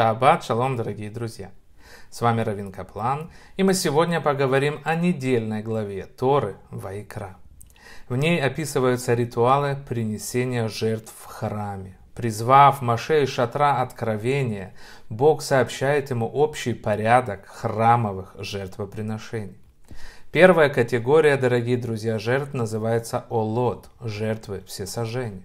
Шаббат шалом, дорогие друзья! С вами Равин Каплан, и мы сегодня поговорим о недельной главе Торы Вайкра. В ней описываются ритуалы принесения жертв в храме. Призвав Маше и Шатра откровения, Бог сообщает ему общий порядок храмовых жертвоприношений. Первая категория, дорогие друзья, жертв называется Олот – жертвы всесожжения.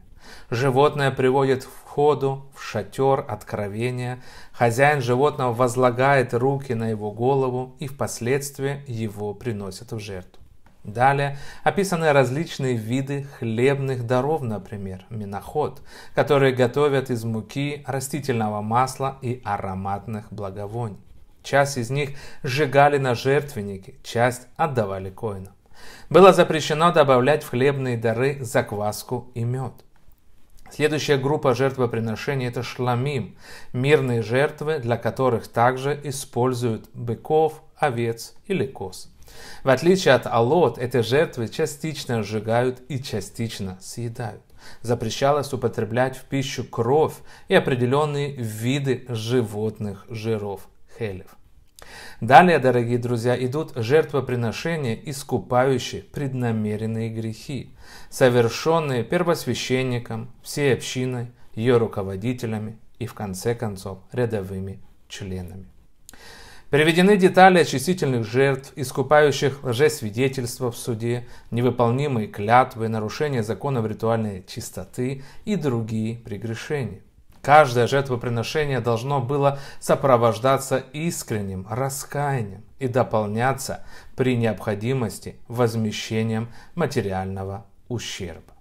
Животное приводит в ходу в шатер откровения, хозяин животного возлагает руки на его голову и впоследствии его приносят в жертву. Далее описаны различные виды хлебных даров, например, миноход, которые готовят из муки, растительного масла и ароматных благовоний. Часть из них сжигали на жертвеннике, часть отдавали коинам. Было запрещено добавлять в хлебные дары закваску и мед. Следующая группа жертвоприношений – это шламим, мирные жертвы, для которых также используют быков, овец или коз. В отличие от алот, эти жертвы частично сжигают и частично съедают. Запрещалось употреблять в пищу кровь и определенные виды животных жиров хелев. Далее, дорогие друзья, идут жертвоприношения, искупающие преднамеренные грехи, совершенные первосвященником, всей общиной, ее руководителями и, в конце концов, рядовыми членами. Приведены детали очистительных жертв, искупающих лжесвидетельства в суде, невыполнимые клятвы, нарушение законов ритуальной чистоты и другие прегрешения. Каждое жертвоприношение должно было сопровождаться искренним раскаянием и дополняться при необходимости возмещением материального ущерба.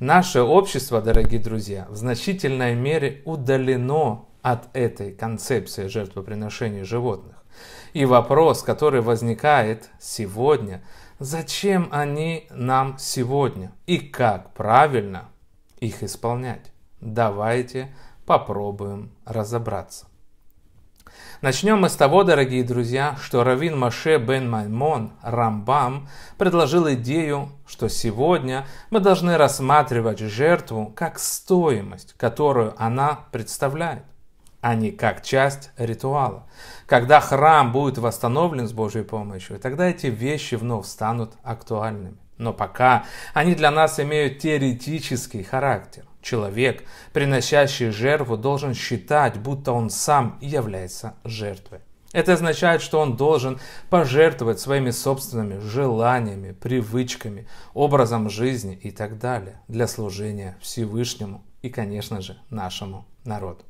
Наше общество, дорогие друзья, в значительной мере удалено от этой концепции жертвоприношений животных. И вопрос, который возникает сегодня, зачем они нам сегодня и как правильно их исполнять? Давайте попробуем разобраться. Начнем мы с того, дорогие друзья, что Равин Маше бен Маймон Рамбам предложил идею, что сегодня мы должны рассматривать жертву как стоимость, которую она представляет, а не как часть ритуала. Когда храм будет восстановлен с Божьей помощью, тогда эти вещи вновь станут актуальными. Но пока они для нас имеют теоретический характер. Человек, приносящий жертву, должен считать, будто он сам является жертвой. Это означает, что он должен пожертвовать своими собственными желаниями, привычками, образом жизни и так далее для служения Всевышнему и, конечно же, нашему народу.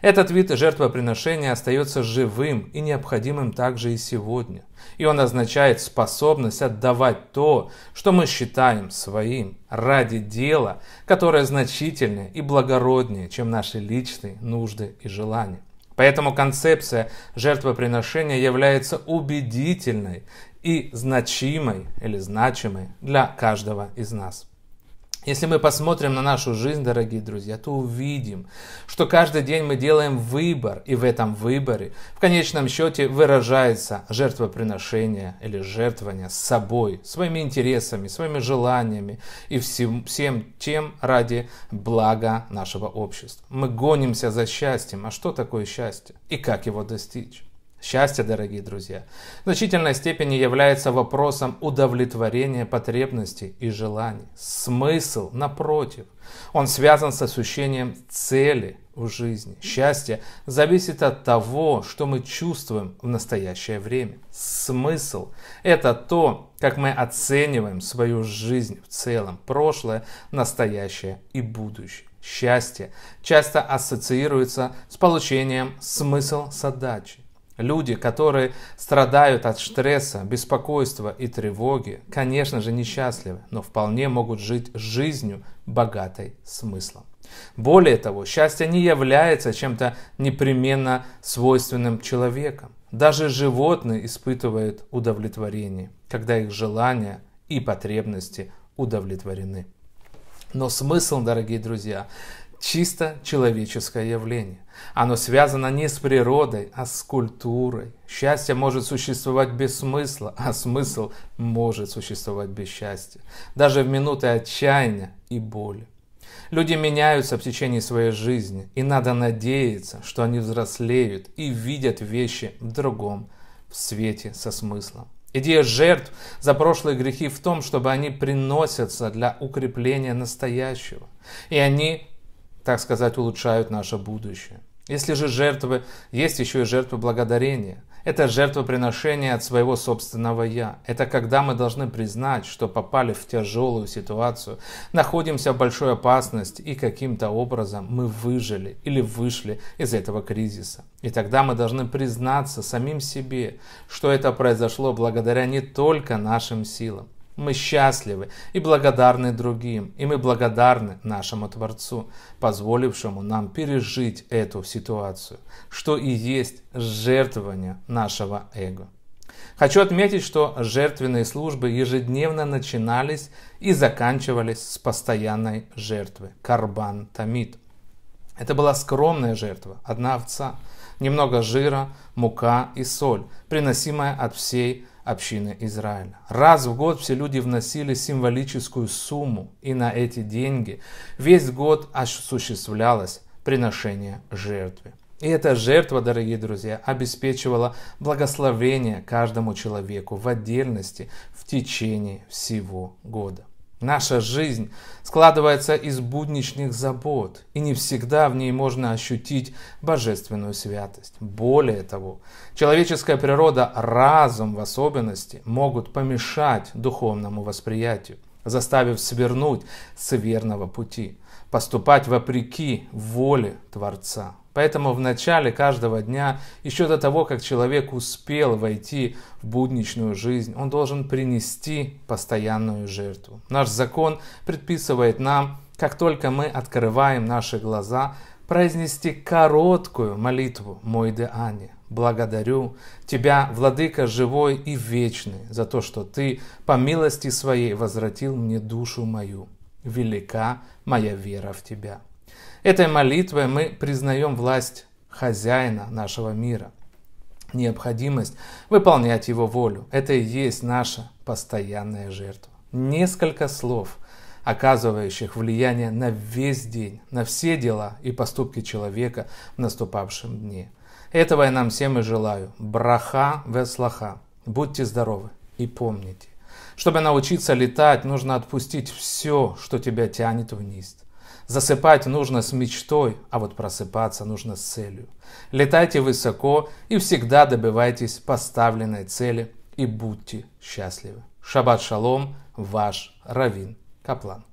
Этот вид жертвоприношения остается живым и необходимым также и сегодня. И он означает способность отдавать то, что мы считаем своим, ради дела, которое значительнее и благороднее, чем наши личные нужды и желания. Поэтому концепция жертвоприношения является убедительной и значимой или значимой для каждого из нас. Если мы посмотрим на нашу жизнь, дорогие друзья, то увидим, что каждый день мы делаем выбор, и в этом выборе в конечном счете выражается жертвоприношение или жертвование с собой, своими интересами, своими желаниями и всем, всем тем ради блага нашего общества. Мы гонимся за счастьем, а что такое счастье и как его достичь? Счастье, дорогие друзья, в значительной степени является вопросом удовлетворения потребностей и желаний. Смысл, напротив, он связан с ощущением цели в жизни. Счастье зависит от того, что мы чувствуем в настоящее время. Смысл – это то, как мы оцениваем свою жизнь в целом, прошлое, настоящее и будущее. Счастье часто ассоциируется с получением смысл задачи Люди, которые страдают от стресса, беспокойства и тревоги, конечно же, несчастливы, но вполне могут жить жизнью, богатой смыслом. Более того, счастье не является чем-то непременно свойственным человеком. Даже животные испытывают удовлетворение, когда их желания и потребности удовлетворены. Но смысл, дорогие друзья, чисто человеческое явление. Оно связано не с природой, а с культурой. Счастье может существовать без смысла, а смысл может существовать без счастья, даже в минуты отчаяния и боли. Люди меняются в течение своей жизни, и надо надеяться, что они взрослеют и видят вещи в другом в свете со смыслом. Идея жертв за прошлые грехи в том, чтобы они приносятся для укрепления настоящего, и они так сказать, улучшают наше будущее. Если же жертвы, есть еще и жертвы благодарения. Это жертвоприношение от своего собственного «я». Это когда мы должны признать, что попали в тяжелую ситуацию, находимся в большой опасности и каким-то образом мы выжили или вышли из этого кризиса. И тогда мы должны признаться самим себе, что это произошло благодаря не только нашим силам, мы счастливы и благодарны другим, и мы благодарны нашему Творцу, позволившему нам пережить эту ситуацию, что и есть жертвование нашего эго. Хочу отметить, что жертвенные службы ежедневно начинались и заканчивались с постоянной жертвы – карбан тамид. Это была скромная жертва – одна овца, немного жира, мука и соль, приносимая от всей общины Израиля. Раз в год все люди вносили символическую сумму, и на эти деньги весь год осуществлялось приношение жертвы. И эта жертва, дорогие друзья, обеспечивала благословение каждому человеку в отдельности в течение всего года. Наша жизнь складывается из будничных забот, и не всегда в ней можно ощутить божественную святость. Более того, человеческая природа, разум в особенности, могут помешать духовному восприятию, заставив свернуть с верного пути, поступать вопреки воле Творца. Поэтому в начале каждого дня, еще до того, как человек успел войти в будничную жизнь, он должен принести постоянную жертву. Наш закон предписывает нам, как только мы открываем наши глаза, произнести короткую молитву «Мой де Ане». Благодарю Тебя, Владыка живой и вечный, за то, что Ты по милости Своей возвратил мне душу мою. Велика моя вера в Тебя. Этой молитвой мы признаем власть хозяина нашего мира, необходимость выполнять его волю. Это и есть наша постоянная жертва. Несколько слов, оказывающих влияние на весь день, на все дела и поступки человека в наступавшем дне. Этого я нам всем и желаю. Браха веслаха. Будьте здоровы и помните. Чтобы научиться летать, нужно отпустить все, что тебя тянет вниз. Засыпать нужно с мечтой, а вот просыпаться нужно с целью. Летайте высоко и всегда добивайтесь поставленной цели и будьте счастливы. Шаббат шалом, ваш Равин Каплан.